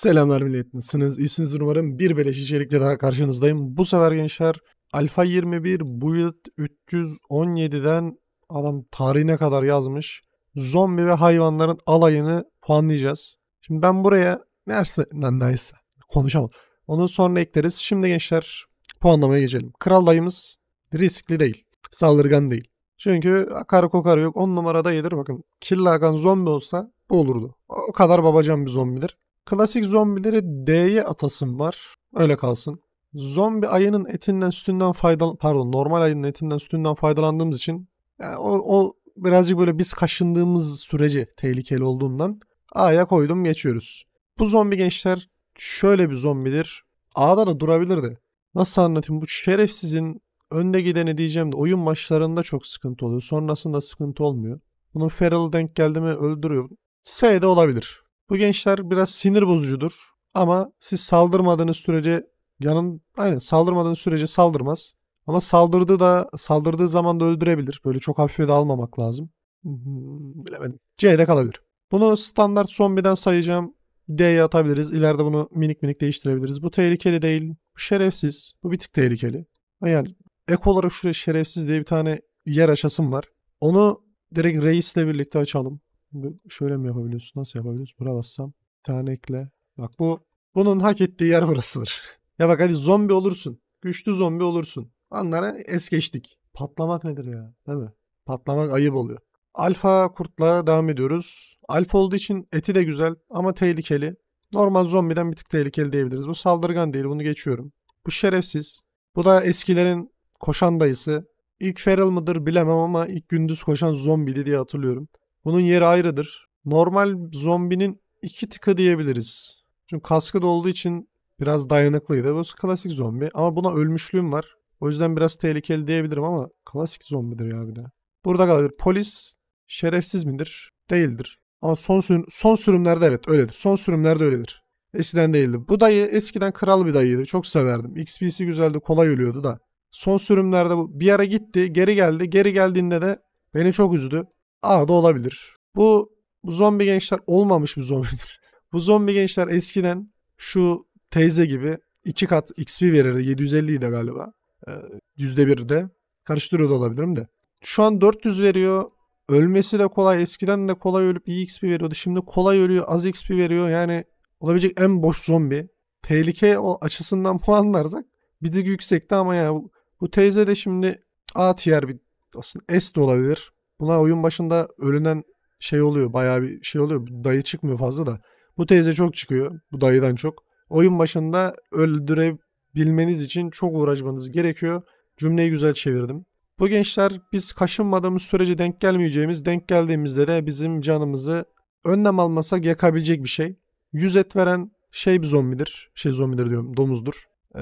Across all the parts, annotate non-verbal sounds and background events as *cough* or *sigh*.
Selamlar millet. Nasılsınız? İyisinizdir umarım. Bir beleş içerikle daha karşınızdayım. Bu sefer gençler Alfa 21 Build 317'den adam tarihine kadar yazmış. Zombi ve hayvanların alayını puanlayacağız. Şimdi ben buraya neyse, neyse konuşamam. Onu sonra ekleriz. Şimdi gençler puanlamaya geçelim. Kral dayımız riskli değil. Saldırgan değil. Çünkü akarı kokarı yok. 10 numarada yedir. Bakın Killa Hakan zombi olsa bu olurdu. O kadar babacan bir zombidir. Klasik zombileri D'ye atasım var. Öyle kalsın. Zombi ayının etinden sütünden faydalan pardon normal ayının etinden sütünden faydalandığımız için yani o, o birazcık böyle biz kaşındığımız sürece tehlikeli olduğundan A'ya koydum geçiyoruz. Bu zombi gençler şöyle bir zombidir. A'da da durabilirdi. Nasıl anlatayım bu şerefsizin önde gideni diyeceğim de oyun başlarında çok sıkıntı oluyor. Sonrasında sıkıntı olmuyor. Bunun feral denk geldi mi öldürüyor. S'de olabilir. Bu gençler biraz sinir bozucudur ama siz saldırmadığınız sürece yanın aynı saldırmadığınız sürece saldırmaz. Ama saldırdı da saldırdığı zaman da öldürebilir. Böyle çok hafife de almamak lazım. Hmm, bilemedim. C'de kalabilir. Bunu standart zombiden sayacağım. D'ye atabiliriz. İleride bunu minik minik değiştirebiliriz. Bu tehlikeli değil. Bu şerefsiz. Bu bir tık tehlikeli. Yani ek olarak şuraya şerefsiz diye bir tane yer açasım var. Onu direkt reisle birlikte açalım. Şöyle mi yapabiliyorsun? Nasıl yapabiliyorsun? Buraya bassam. Bir tane ekle. Bak bu bunun hak ettiği yer burasıdır. *laughs* ya bak hadi zombi olursun. Güçlü zombi olursun. Anlara es geçtik. Patlamak nedir ya? Değil mi? Patlamak ayıp oluyor. Alfa kurtla devam ediyoruz. Alfa olduğu için eti de güzel ama tehlikeli. Normal zombiden bir tık tehlikeli diyebiliriz. Bu saldırgan değil bunu geçiyorum. Bu şerefsiz. Bu da eskilerin koşan dayısı. İlk feral mıdır bilemem ama ilk gündüz koşan zombiydi diye hatırlıyorum. Bunun yeri ayrıdır. Normal zombinin iki tıkı diyebiliriz. Çünkü kaskı da olduğu için biraz dayanıklıydı. Bu klasik zombi ama buna ölmüşlüğüm var. O yüzden biraz tehlikeli diyebilirim ama klasik zombidir ya bir de. Burada kalabilir. Polis şerefsiz midir? Değildir. Ama son, sürüm, son sürümlerde evet öyledir. Son sürümlerde öyledir. Eskiden değildi. Bu dayı eskiden kral bir dayıydı. Çok severdim. XP'si güzeldi. Kolay ölüyordu da. Son sürümlerde bu bir ara gitti. Geri geldi. Geri geldiğinde de beni çok üzdü. A da olabilir. Bu, bu zombi gençler olmamış bir zombidir. *laughs* bu zombi gençler eskiden şu teyze gibi iki kat XP verirdi. 750 idi galiba. Ee, %1 de. Karıştırıyor da olabilirim de. Şu an 400 veriyor. Ölmesi de kolay. Eskiden de kolay ölüp iyi XP veriyordu. Şimdi kolay ölüyor, az XP veriyor. Yani olabilecek en boş zombi. Tehlike o açısından *laughs* puanlarsak bir de yüksekti ama yani bu, bu teyze de şimdi A tier bir aslında S de olabilir. Buna oyun başında ölünen şey oluyor. Bayağı bir şey oluyor. Dayı çıkmıyor fazla da. Bu teyze çok çıkıyor. Bu dayıdan çok. Oyun başında öldürebilmeniz için çok uğraşmanız gerekiyor. Cümleyi güzel çevirdim. Bu gençler biz kaşınmadığımız sürece denk gelmeyeceğimiz, denk geldiğimizde de bizim canımızı önlem almasak yakabilecek bir şey. Yüz et veren şey bir zombidir. Şey zombidir diyorum domuzdur. Ee,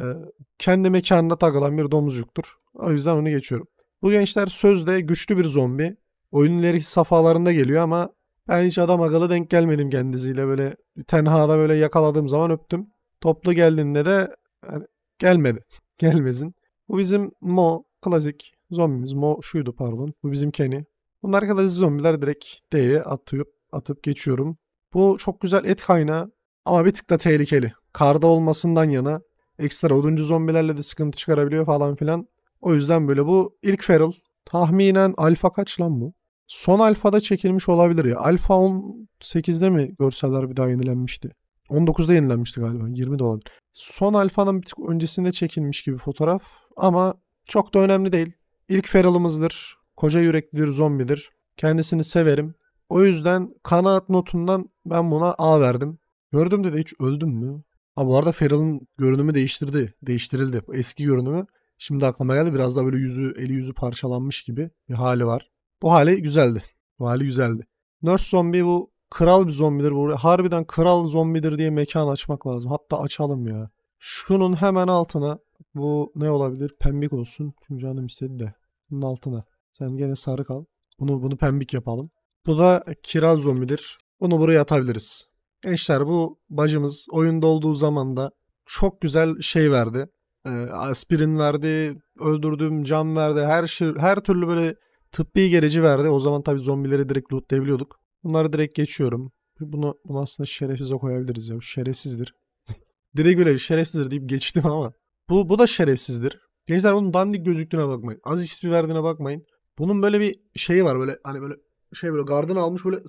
kendi mekanına takılan bir domuzcuktur. O yüzden onu geçiyorum. Bu gençler sözde güçlü bir zombi oyunun ileriki safhalarında geliyor ama ben hiç adam agalı denk gelmedim kendisiyle. Böyle tenhada böyle yakaladığım zaman öptüm. Toplu geldiğinde de yani gelmedi. *laughs* Gelmesin. Bu bizim Mo klasik zombimiz. Mo şuydu pardon. Bu bizim Kenny. Bunlar klasik zombiler direkt D'ye atıp, atıp geçiyorum. Bu çok güzel et kaynağı ama bir tık da tehlikeli. Karda olmasından yana ekstra oduncu zombilerle de sıkıntı çıkarabiliyor falan filan. O yüzden böyle bu ilk feral. Tahminen alfa kaç lan bu? son alfada çekilmiş olabilir ya. Alfa 18'de mi görseller bir daha yenilenmişti? 19'da yenilenmişti galiba. 20 de olabilir. Son alfanın bir tık öncesinde çekilmiş gibi fotoğraf. Ama çok da önemli değil. İlk feralımızdır. Koca yüreklidir, zombidir. Kendisini severim. O yüzden kanaat notundan ben buna A verdim. Gördüm dedi hiç öldüm mü? Ha bu arada Feral'ın görünümü değiştirdi. Değiştirildi. Eski görünümü. Şimdi aklıma geldi biraz daha böyle yüzü, eli yüzü parçalanmış gibi bir hali var. Bu hali güzeldi. Bu hali güzeldi. Nurse Zombie bu kral bir zombidir. Bu harbiden kral zombidir diye mekan açmak lazım. Hatta açalım ya. Şunun hemen altına bu ne olabilir? Pembik olsun. Çünkü canım istedi de. Bunun altına. Sen gene sarı kal. Bunu bunu pembik yapalım. Bu da kiral zombidir. Bunu buraya atabiliriz. Gençler bu bacımız oyunda olduğu zaman da çok güzel şey verdi. E, aspirin verdi, öldürdüğüm cam verdi. Her şey, her türlü böyle Tıbbi gereci verdi. O zaman tabii zombileri direkt lootlayabiliyorduk. Bunları direkt geçiyorum. Bunu, bunu aslında şerefsize koyabiliriz ya. Şerefsizdir. *laughs* direkt böyle şerefsizdir deyip geçtim ama. Bu, bu da şerefsizdir. Gençler bunun dandik gözüktüğüne bakmayın. Az ismi verdiğine bakmayın. Bunun böyle bir şeyi var böyle hani böyle şey böyle gardın almış böyle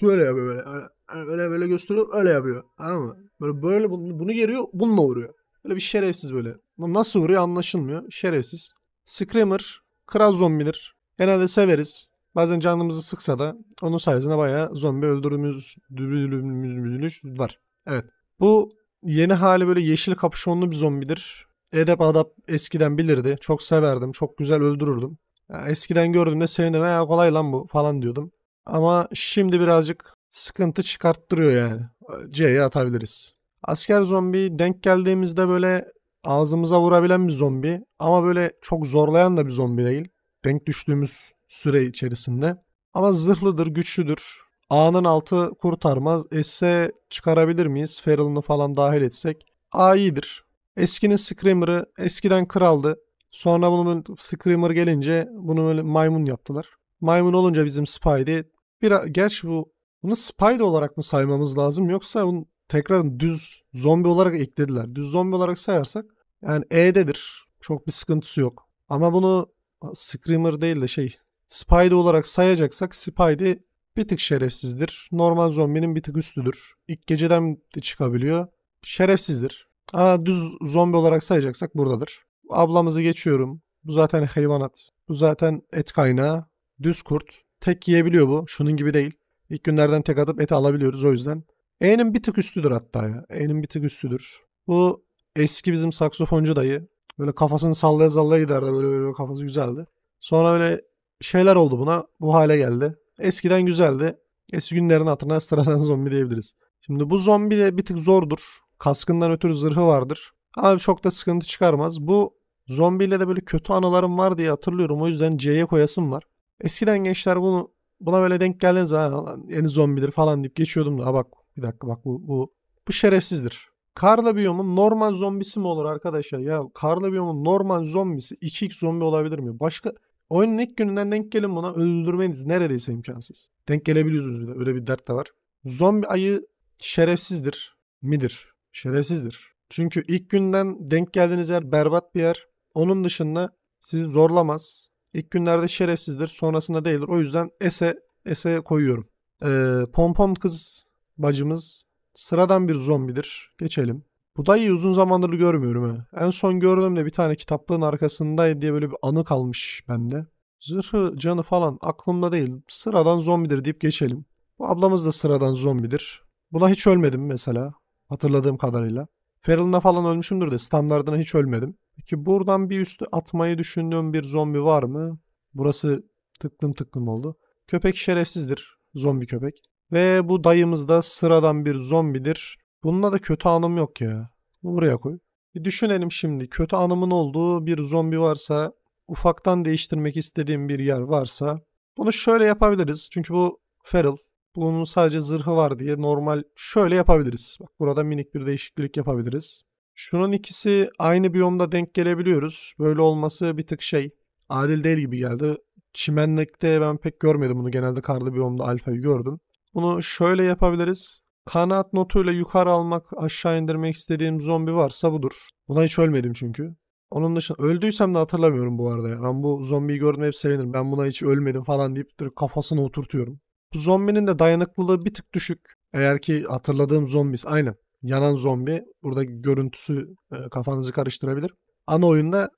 şöyle yapıyor böyle. Hani, hani böyle böyle gösteriyor öyle yapıyor. Anladın mı? Böyle böyle bunu, bunu geriyor bununla vuruyor. Böyle bir şerefsiz böyle. Nasıl vuruyor anlaşılmıyor. Şerefsiz. Screamer. Kral zombidir. Genelde severiz. Bazen canımızı sıksa da onun sayesinde bayağı zombi öldürdüğümüz var. Evet. Bu yeni hali böyle yeşil kapüşonlu bir zombidir. Edep adap eskiden bilirdi. Çok severdim. Çok güzel öldürürdüm. Yani eskiden gördüğümde sevindim. Ya kolay lan bu falan diyordum. Ama şimdi birazcık sıkıntı çıkarttırıyor yani. C'ye atabiliriz. Asker zombi denk geldiğimizde böyle ağzımıza vurabilen bir zombi. Ama böyle çok zorlayan da bir zombi değil denk düştüğümüz süre içerisinde. Ama zırhlıdır, güçlüdür. A'nın altı kurtarmaz. S'e çıkarabilir miyiz? Feral'ını falan dahil etsek. A iyidir. Eskinin Screamer'ı eskiden kraldı. Sonra bunun Screamer gelince bunu böyle maymun yaptılar. Maymun olunca bizim Spidey. Bir, gerçi bu bunu Spidey olarak mı saymamız lazım yoksa bunu tekrar düz zombi olarak eklediler. Düz zombi olarak sayarsak yani E'dedir. Çok bir sıkıntısı yok. Ama bunu Screamer değil de şey Spidey olarak sayacaksak Spidey bir tık şerefsizdir. Normal zombinin bir tık üstüdür. İlk geceden de çıkabiliyor. Şerefsizdir. Aa, düz zombi olarak sayacaksak buradadır. Ablamızı geçiyorum. Bu zaten hayvanat. Bu zaten et kaynağı. Düz kurt. Tek yiyebiliyor bu. Şunun gibi değil. İlk günlerden tek atıp eti alabiliyoruz o yüzden. E'nin bir tık üstüdür hatta ya. E'nin bir tık üstüdür. Bu eski bizim saksofoncu dayı. Böyle kafasını sallaya sallaya giderdi. Böyle, böyle kafası güzeldi. Sonra böyle şeyler oldu buna. Bu hale geldi. Eskiden güzeldi. Eski günlerin hatırına *laughs* sıradan zombi diyebiliriz. Şimdi bu zombi de bir tık zordur. Kaskından ötürü zırhı vardır. Ama çok da sıkıntı çıkarmaz. Bu zombiyle de böyle kötü anılarım var diye hatırlıyorum. O yüzden C'ye koyasım var. Eskiden gençler bunu buna böyle denk geldiğiniz zaman yeni zombidir falan deyip geçiyordum da. Ha bak bir dakika bak bu, bu, bu şerefsizdir. Karla biyomun normal zombisi mi olur arkadaşlar? Ya karla biyomun normal zombisi 2x zombi olabilir mi? Başka oyunun ilk gününden denk gelin buna öldürmeniz neredeyse imkansız. Denk gelebiliyorsunuz bir de öyle bir dert de var. Zombi ayı şerefsizdir midir? Şerefsizdir. Çünkü ilk günden denk geldiğiniz yer berbat bir yer. Onun dışında sizi zorlamaz. İlk günlerde şerefsizdir. Sonrasında değildir. O yüzden ese ese koyuyorum. Ee, pompon kız bacımız Sıradan bir zombidir. Geçelim. Budayı'yı uzun zamandır görmüyorum he. En son gördüğümde bir tane kitaplığın arkasındaydı diye böyle bir anı kalmış bende. Zırhı, canı falan aklımda değil. Sıradan zombidir deyip geçelim. Bu ablamız da sıradan zombidir. Buna hiç ölmedim mesela. Hatırladığım kadarıyla. Feral'ına falan ölmüşümdür de standartına hiç ölmedim. Peki buradan bir üstü atmayı düşündüğüm bir zombi var mı? Burası tıklım tıklım oldu. Köpek şerefsizdir. Zombi köpek. Ve bu dayımız da sıradan bir zombidir. Bununla da kötü anım yok ya. Bunu buraya koy. Bir düşünelim şimdi. Kötü anımın olduğu bir zombi varsa, ufaktan değiştirmek istediğim bir yer varsa bunu şöyle yapabiliriz. Çünkü bu feral. Bunun sadece zırhı var diye normal şöyle yapabiliriz. Bak burada minik bir değişiklik yapabiliriz. Şunun ikisi aynı biyomda denk gelebiliyoruz. Böyle olması bir tık şey adil değil gibi geldi. Çimenlikte ben pek görmedim bunu. Genelde karlı biyomda alfayı gördüm. Bunu şöyle yapabiliriz. Kanaat notuyla yukarı almak, aşağı indirmek istediğim zombi varsa budur. Buna hiç ölmedim çünkü. Onun dışında öldüysem de hatırlamıyorum bu arada. Ben bu zombiyi gördüm hep sevinirim. Ben buna hiç ölmedim falan deyip kafasını oturtuyorum. Bu zombinin de dayanıklılığı bir tık düşük. Eğer ki hatırladığım zombis aynen. Yanan zombi. Burada görüntüsü e, kafanızı karıştırabilir. Ana oyunda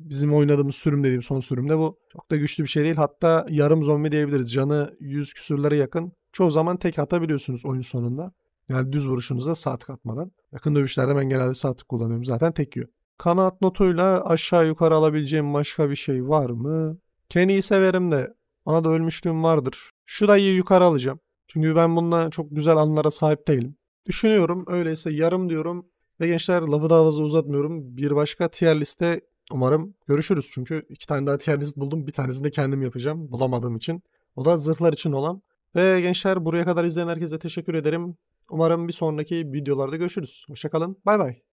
bizim oynadığımız sürüm dediğim son sürümde bu çok da güçlü bir şey değil. Hatta yarım zombi diyebiliriz. Canı 100 küsürlere yakın. Çoğu zaman tek atabiliyorsunuz oyun sonunda. Yani düz vuruşunuza saat katmadan. Yakın dövüşlerde ben genelde saatlik kullanıyorum. Zaten tek yiyor. kanat notuyla aşağı yukarı alabileceğim başka bir şey var mı? Kenny'yi severim de ona da ölmüşlüğüm vardır. Şu dayıyı yukarı alacağım. Çünkü ben bununla çok güzel anlara sahip değilim. Düşünüyorum öyleyse yarım diyorum ve gençler lafı daha fazla uzatmıyorum. Bir başka tier liste Umarım görüşürüz çünkü iki tane daha tier list buldum. Bir tanesini de kendim yapacağım bulamadığım için. O da zırhlar için olan. Ve gençler buraya kadar izleyen herkese teşekkür ederim. Umarım bir sonraki videolarda görüşürüz. Hoşçakalın. Bay bay.